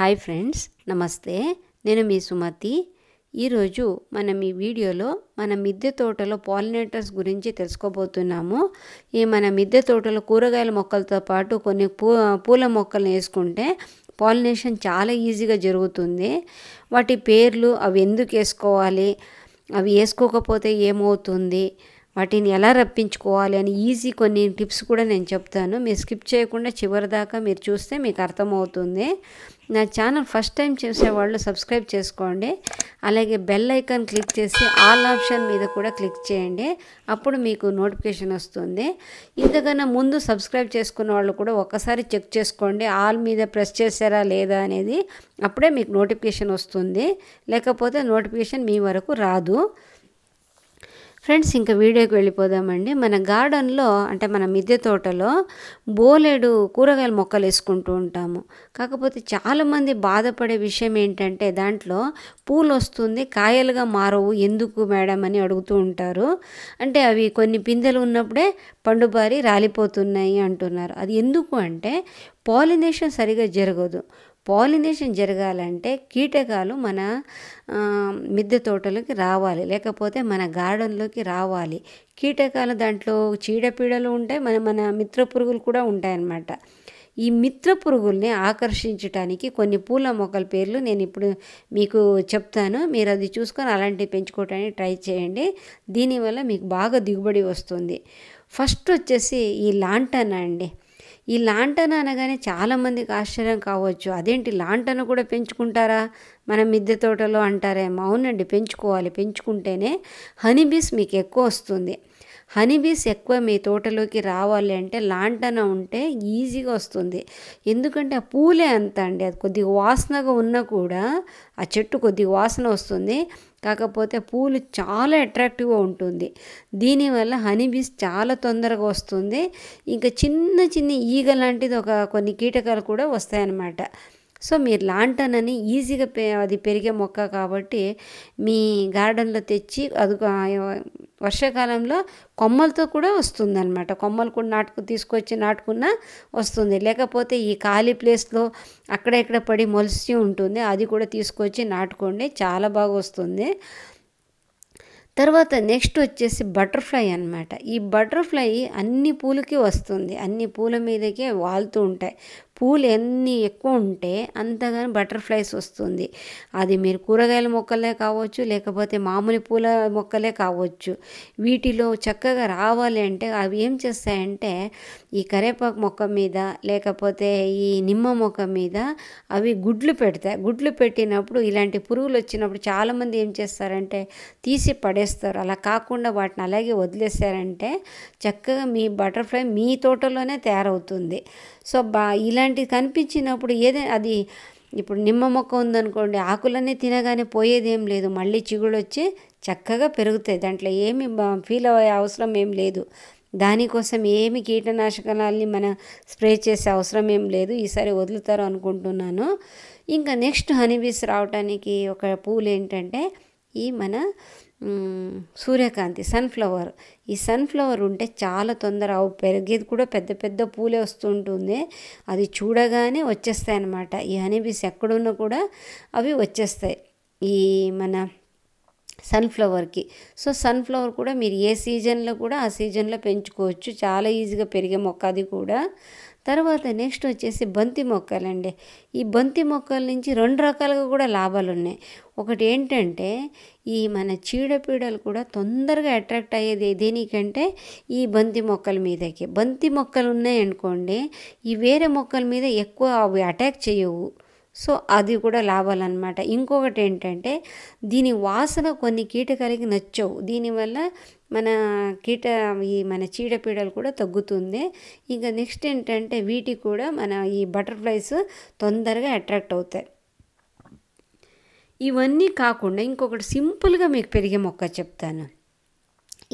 hi friends నమస్తే నేను మీ సుమతి ఈరోజు మనం ఈ వీడియోలో మన మిద్దె తోటలో పాలినేటర్స్ గురించి తెలుసుకోబోతున్నాము ఈ మన మిద్దె తోటలో కూరగాయల మొక్కలతో పాటు కొన్ని పూ పూల మొక్కలను వేసుకుంటే పాలినేషన్ చాలా ఈజీగా జరుగుతుంది వాటి పేర్లు అవి ఎందుకు వేసుకోవాలి అవి వేసుకోకపోతే ఏమవుతుంది వాటిని ఎలా రప్పించుకోవాలి అని ఈజీ కొన్ని టిప్స్ కూడా నేను చెప్తాను మీరు స్కిప్ చేయకుండా చివరిదాకా మీరు చూస్తే మీకు అర్థమవుతుంది నా ఛానల్ ఫస్ట్ టైం వాళ్ళు సబ్స్క్రైబ్ చేసుకోండి అలాగే బెల్ ఐకాన్ క్లిక్ చేసి ఆల్ ఆప్షన్ మీద కూడా క్లిక్ చేయండి అప్పుడు మీకు నోటిఫికేషన్ వస్తుంది ఇంతకన్నా ముందు సబ్స్క్రైబ్ చేసుకున్న వాళ్ళు కూడా ఒకసారి చెక్ చేసుకోండి ఆల్ మీద ప్రెస్ చేశారా లేదా అనేది అప్పుడే మీకు నోటిఫికేషన్ వస్తుంది లేకపోతే నోటిఫికేషన్ మీ వరకు రాదు ఫ్రెండ్స్ ఇంకా వీడియోకి వెళ్ళిపోదామండి మన గార్డెన్లో అంటే మన మిద్దె తోటలో బోలేడు కూరగాయల మొక్కలు వేసుకుంటూ ఉంటాము కాకపోతే చాలామంది బాధపడే విషయం ఏంటంటే దాంట్లో పూలు వస్తుంది కాయలుగా మారవు ఎందుకు మేడం అని అడుగుతూ ఉంటారు అంటే అవి కొన్ని పిందెలు ఉన్నప్పుడే పండుబారి రాలిపోతున్నాయి అంటున్నారు అది ఎందుకు అంటే పాలినేషన్ సరిగా జరగదు పాలినేషన్ జరగాలంటే కీటకాలు మన మిద్దె తోటలోకి రావాలి లేకపోతే మన గార్డెన్లోకి రావాలి కీటకాలు దాంట్లో చీడపీడలు ఉంటాయి మన మన మిత్ర పురుగులు కూడా ఉంటాయన్నమాట ఈ మిత్ర పురుగుల్ని ఆకర్షించడానికి కొన్ని పూల మొక్కల పేర్లు నేను ఇప్పుడు మీకు చెప్తాను మీరు అది చూసుకొని అలాంటివి పెంచుకోవటానికి ట్రై చేయండి దీనివల్ల మీకు బాగా దిగుబడి వస్తుంది ఫస్ట్ వచ్చేసి ఈ లాంటన్ అండి ఈ లాంటన్ అనగానే చాలామందికి ఆశ్చర్యం కావచ్చు అదేంటి లాంటను కూడా పెంచుకుంటారా మన మిద్దె తోటలో అంటారేమో అవునండి పెంచుకోవాలి పెంచుకుంటేనే హనీబీస్ మీకు ఎక్కువ వస్తుంది హనీబీస్ ఎక్కువ మీ తోటలోకి రావాలి అంటే లాంటన ఉంటే ఈజీగా వస్తుంది ఎందుకంటే ఆ పూలే అంత అండి అది కొద్దిగా వాసనగా ఉన్నా కూడా ఆ చెట్టు కొద్దిగా వాసన వస్తుంది కాకపోతే పూలు చాలా అట్రాక్టివ్గా ఉంటుంది దీనివల్ల హనీబీస్ చాలా తొందరగా వస్తుంది ఇంకా చిన్న చిన్న ఈగ లాంటిది ఒక కొన్ని కీటకాలు కూడా వస్తాయన్నమాట సో మీరు లాంటన్ అని ఈజీగా అది పెరిగే మొక్క కాబట్టి మీ గార్డెన్లో తెచ్చి అది వర్షాకాలంలో కొమ్మలతో కూడా వస్తుంది అనమాట కొమ్మలు కూడా నాటుకు తీసుకొచ్చి నాటుకున్న వస్తుంది లేకపోతే ఈ ఖాళీ ప్లేస్లో అక్కడెక్కడ పడి మొలిసి ఉంటుంది అది కూడా తీసుకొచ్చి నాటుకోండి చాలా బాగా వస్తుంది తర్వాత నెక్స్ట్ వచ్చేసి బటర్ఫ్లై అనమాట ఈ బటర్ఫ్లై అన్ని పూలకి వస్తుంది అన్ని పూల మీదకే వాలుతూ ఉంటాయి పూలు ఎన్ని ఎక్కువ ఉంటే అంతగాని బటర్ఫ్లైస్ వస్తుంది అది మీరు కూరగాయల మొక్కలే కావచ్చు లేకపోతే మామూలు పూల మొక్కలే కావచ్చు వీటిలో చక్కగా రావాలి అంటే అవి ఏం చేస్తాయంటే ఈ కరేపాకు మొక్క మీద లేకపోతే ఈ నిమ్మ మొక్క మీద అవి గుడ్లు పెడతాయి గుడ్లు పెట్టినప్పుడు ఇలాంటి పురుగులు వచ్చినప్పుడు చాలామంది ఏం చేస్తారంటే తీసి పడేస్తారు అలా కాకుండా వాటిని అలాగే వదిలేసారంటే చక్కగా మీ బటర్ఫ్లై మీ తోటలోనే తయారవుతుంది సో బా ఇలాంటివి కనిపించినప్పుడు ఏదే అది ఇప్పుడు నిమ్మ మొక్క ఉందనుకోండి ఆకులన్నీ తినగానే పోయేది ఏం లేదు మళ్ళీ చిగుళ్ళు వచ్చి చక్కగా పెరుగుతాయి దాంట్లో ఏమి ఫీల్ అయ్యే అవసరం ఏం లేదు దానికోసం ఏమి కీటనాశకాలని మనం స్ప్రే చేసే అవసరం ఏం లేదు ఈసారి వదులుతారు అనుకుంటున్నాను ఇంకా నెక్స్ట్ హనీబీస్ రావడానికి ఒక పూలు ఏంటంటే ఈ మన సూర్యకాంతి సన్ఫ్లవర్ ఈ సన్ఫ్లవర్ ఉంటే చాలా తొందర అవు పెరిగేది కూడా పెద్ద పెద్ద పూలే వస్తుంటుంది అది చూడగానే వచ్చేస్తాయి అన్నమాట ఈ హనీబీస్ ఎక్కడున్నా కూడా అవి వచ్చేస్తాయి ఈ మన సన్ఫ్లవర్కి సో సన్ఫ్లవర్ కూడా మీరు ఏ సీజన్లో కూడా ఆ సీజన్లో పెంచుకోవచ్చు చాలా ఈజీగా పెరిగే మొక్క అది కూడా తర్వాత నెక్స్ట్ వచ్చేసి బంతి మొక్కలండి ఈ బంతి మొక్కల నుంచి రెండు రకాలుగా కూడా లాభాలు ఉన్నాయి ఒకటి ఏంటంటే ఈ మన చీడపీడలు కూడా తొందరగా అట్రాక్ట్ అయ్యేది దేనికంటే ఈ బంతి మొక్కల మీదకి బంతి మొక్కలు ఉన్నాయనుకోండి ఈ వేరే మొక్కల మీద ఎక్కువ అవి అటాక్ చేయవు సో అది కూడా లాభాలన్నమాట ఇంకొకటి ఏంటంటే దీని వాసన కొన్ని కీటకాలకి నచ్చవు దీనివల్ల మన కీట ఈ మన చీడపీడలు కూడా తగ్గుతుంది ఇంకా నెక్స్ట్ ఏంటంటే వీటికి కూడా మన ఈ బటర్ఫ్లైస్ తొందరగా అట్రాక్ట్ అవుతాయి ఇవన్నీ కాకుండా ఇంకొకటి సింపుల్గా మీకు పెరిగే మొక్క చెప్తాను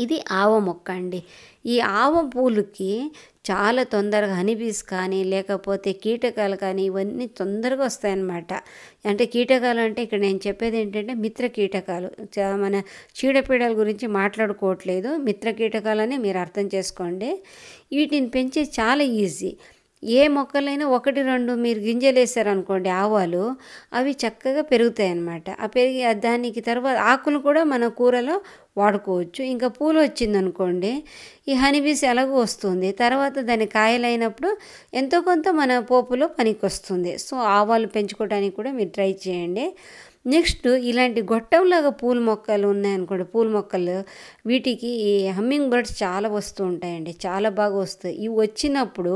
ఇది ఆవ మొక్క అండి ఈ ఆవ పూలుకి చాలా తొందరగా హనీబీస్ కానీ లేకపోతే కీటకాలు కానీ ఇవన్నీ తొందరగా వస్తాయన్నమాట అంటే కీటకాలు అంటే ఇక్కడ నేను చెప్పేది ఏంటంటే మిత్ర కీటకాలు మన చీడపీడల గురించి మాట్లాడుకోవట్లేదు మిత్ర కీటకాలని మీరు అర్థం చేసుకోండి వీటిని పెంచే చాలా ఈజీ ఏ మొక్కలైనా ఒకటి రెండు మీరు గింజలు వేసారనుకోండి ఆవాలు అవి చక్కగా పెరుగుతాయి అన్నమాట ఆ పెరిగి దానికి తర్వాత ఆకులు కూడా మన కూరలో వాడుకోవచ్చు ఇంకా పూలు వచ్చిందనుకోండి ఈ హనీబీస్ ఎలాగో వస్తుంది తర్వాత దాని కాయలైనప్పుడు ఎంతో కొంత మన పోపులో పనికి వస్తుంది సో ఆవాలు పెంచుకోవడానికి కూడా మీరు ట్రై చేయండి నెక్స్ట్ ఇలాంటి గొట్టంలాగా పూల మొక్కలు ఉన్నాయనుకోండి పూల మొక్కలు వీటికి ఈ హమ్మింగ్ బర్డ్స్ చాలా వస్తూ ఉంటాయండి చాలా బాగా వస్తాయి ఇవి వచ్చినప్పుడు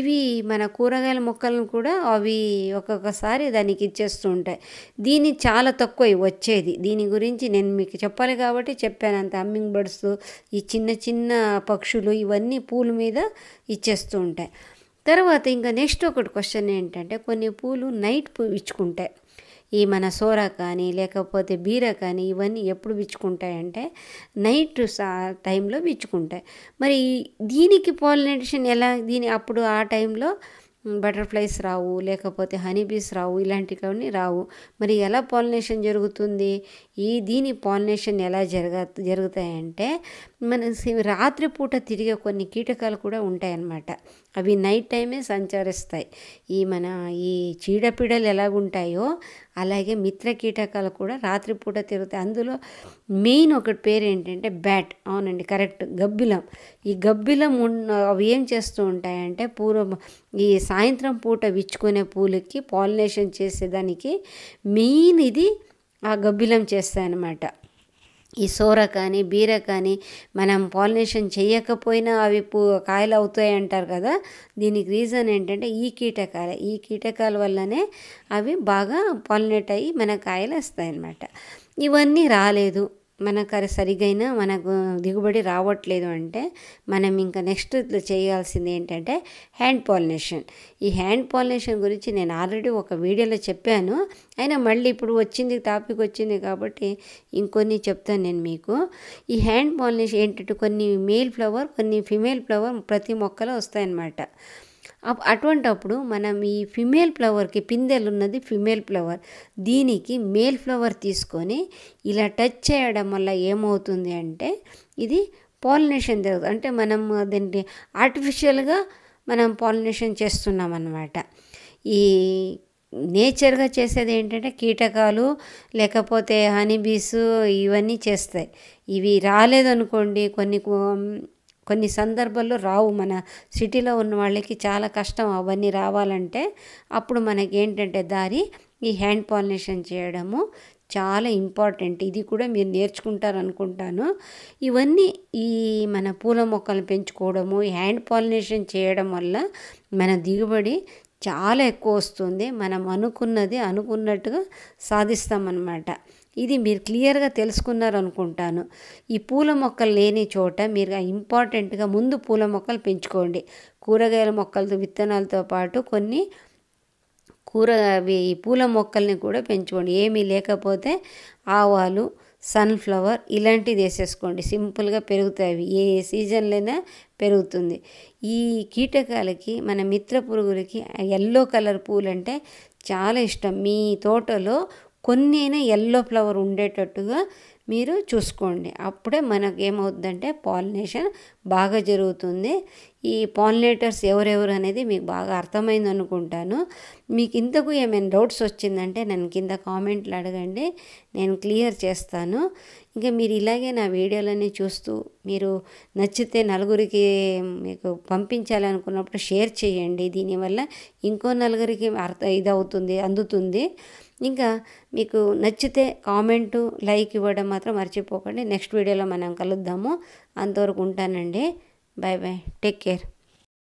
ఇవి మన కూరగాయల మొక్కలను కూడా అవి ఒక్కొక్కసారి దానికి ఇచ్చేస్తూ ఉంటాయి దీని చాలా తక్కువ వచ్చేది దీని గురించి నేను మీకు చెప్పాలి కాబట్టి చెప్పాను అంత హమ్మింగ్ బర్డ్స్ ఈ చిన్న చిన్న పక్షులు ఇవన్నీ పూల మీద ఇచ్చేస్తూ ఉంటాయి తర్వాత ఇంకా నెక్స్ట్ ఒకటి క్వశ్చన్ ఏంటంటే కొన్ని పూలు నైట్ పూ ఇచ్చుకుంటాయి ఈ మన సోర కానీ లేకపోతే బీర కానీ ఇవన్నీ ఎప్పుడు విచ్చుకుంటాయంటే నైట్ సా టైంలో విచ్చుకుంటాయి మరి దీనికి పాలినేషన్ ఎలా దీని అప్పుడు ఆ టైంలో బటర్ఫ్లైస్ రావు లేకపోతే హనీబీస్ రావు ఇలాంటివన్నీ రావు మరి ఎలా పాలినేషన్ జరుగుతుంది ఈ దీని పాలినేషన్ ఎలా జరగ జరుగుతాయంటే మన రాత్రిపూట తిరిగే కొన్ని కీటకాలు కూడా ఉంటాయన్నమాట అవి నైట్ టైమే సంచరిస్తాయి ఈ మన ఈ చీడపీడలు ఎలాగుంటాయో అలాగే మిత్ర కీటకాలు కూడా రాత్రిపూట తిరుగుతాయి అందులో మెయిన్ ఒకటి పేరు ఏంటంటే బ్యాట్ అవునండి కరెక్ట్ గబ్బిలం ఈ గబ్బిలం ఉన్న అవి ఏం చేస్తూ ఉంటాయంటే పూర్వం ఈ సాయంత్రం పూట విచ్చుకునే పూలకి పాలినేషన్ చేసేదానికి మెయిన్ ఇది ఆ గబ్బిలం చేస్తాయన్నమాట ఈ సోర కానీ బీర కానీ మనం పాలినేషన్ చేయకపోయినా అవి పూ కాయలు అవుతాయి అంటారు కదా దీనికి రీజన్ ఏంటంటే ఈ కీటకాలే ఈ కీటకాల వల్లనే అవి బాగా పాలినేట్ అయ్యి మన కాయలు వస్తాయి అన్నమాట ఇవన్నీ రాలేదు మనకు సరిగైన మనకు దిగుబడి రావట్లేదు అంటే మనం ఇంకా నెక్స్ట్ చేయాల్సింది ఏంటంటే హ్యాండ్ పాలినేషన్ ఈ హ్యాండ్ పాలినేషన్ గురించి నేను ఆల్రెడీ ఒక వీడియోలో చెప్పాను అయినా మళ్ళీ ఇప్పుడు వచ్చింది టాపిక్ వచ్చింది కాబట్టి ఇంకొన్ని చెప్తాను నేను మీకు ఈ హ్యాండ్ పాలినేషన్ ఏంటంటే కొన్ని మేల్ ఫ్లవర్ కొన్ని ఫిమేల్ ఫ్లవర్ ప్రతి మొక్కలో వస్తాయన్నమాట అటువంటప్పుడు మనం ఈ ఫిమేల్ ఫ్లవర్కి పిందెలు ఉన్నది ఫిమేల్ ఫ్లవర్ దీనికి మేల్ ఫ్లవర్ తీసుకొని ఇలా టచ్ చేయడం వల్ల ఏమవుతుంది అంటే ఇది పాలినేషన్ జరుగుతుంది అంటే మనం దీన్ని ఆర్టిఫిషియల్గా మనం పాలినేషన్ చేస్తున్నాం అన్నమాట ఈ నేచర్గా చేసేది ఏంటంటే కీటకాలు లేకపోతే హనీబీస్ ఇవన్నీ చేస్తాయి ఇవి రాలేదనుకోండి కొన్ని కొన్ని సందర్భాల్లో రావు మన సిటీలో ఉన్న వాళ్ళకి చాలా కష్టం అవన్నీ రావాలంటే అప్పుడు మనకి ఏంటంటే దారి ఈ హ్యాండ్ పాలినేషన్ చేయడము చాలా ఇంపార్టెంట్ ఇది కూడా మీరు నేర్చుకుంటారు అనుకుంటాను ఇవన్నీ ఈ మన పూల మొక్కలు పెంచుకోవడము హ్యాండ్ పాలినేషన్ చేయడం వల్ల మన దిగుబడి చాలా ఎక్కువ వస్తుంది మనం అనుకున్నది అనుకున్నట్టుగా సాధిస్తామన్నమాట ఇది మీరు క్లియర్గా తెలుసుకున్నారు అనుకుంటాను ఈ పూల మొక్కలు లేని చోట మీరు ఇంపార్టెంట్గా ముందు పూల మొక్కలు పెంచుకోండి కూరగాయల మొక్కలతో విత్తనాలతో పాటు కొన్ని కూర ఈ పూల మొక్కల్ని కూడా పెంచుకోండి ఏమీ లేకపోతే ఆవాలు సన్ఫ్లవర్ ఇలాంటివి వేసేసుకోండి సింపుల్గా పెరుగుతాయి అవి ఏ అయినా పెరుగుతుంది ఈ కీటకాలకి మన మిత్ర పురుగులకి ఎల్లో కలర్ పూలు అంటే చాలా ఇష్టం మీ తోటలో కొన్ని అయినా ఎల్లో ఫ్లవర్ ఉండేటట్టుగా మీరు చూసుకోండి అప్పుడే మనకు ఏమవుతుందంటే పాలినేషన్ బాగా జరుగుతుంది ఈ పాలినేటర్స్ ఎవరెవరు అనేది మీకు బాగా అర్థమైంది అనుకుంటాను మీకు ఇంతకు ఏమైనా డౌట్స్ వచ్చిందంటే నన్ను కింద కామెంట్లు అడగండి నేను క్లియర్ చేస్తాను ఇంకా మీరు ఇలాగే నా వీడియోలన్నీ చూస్తూ మీరు నచ్చితే నలుగురికి మీకు పంపించాలనుకున్నప్పుడు షేర్ చేయండి దీనివల్ల ఇంకో నలుగురికి అర్థ ఇది అవుతుంది అందుతుంది ఇంకా మీకు నచ్చితే కామెంటు లైక్ ఇవ్వడం మాత్రం మర్చిపోకండి నెక్స్ట్ వీడియోలో మనం కలుద్దాము అంతవరకు ఉంటానండి బాయ్ బాయ్ టేక్ కేర్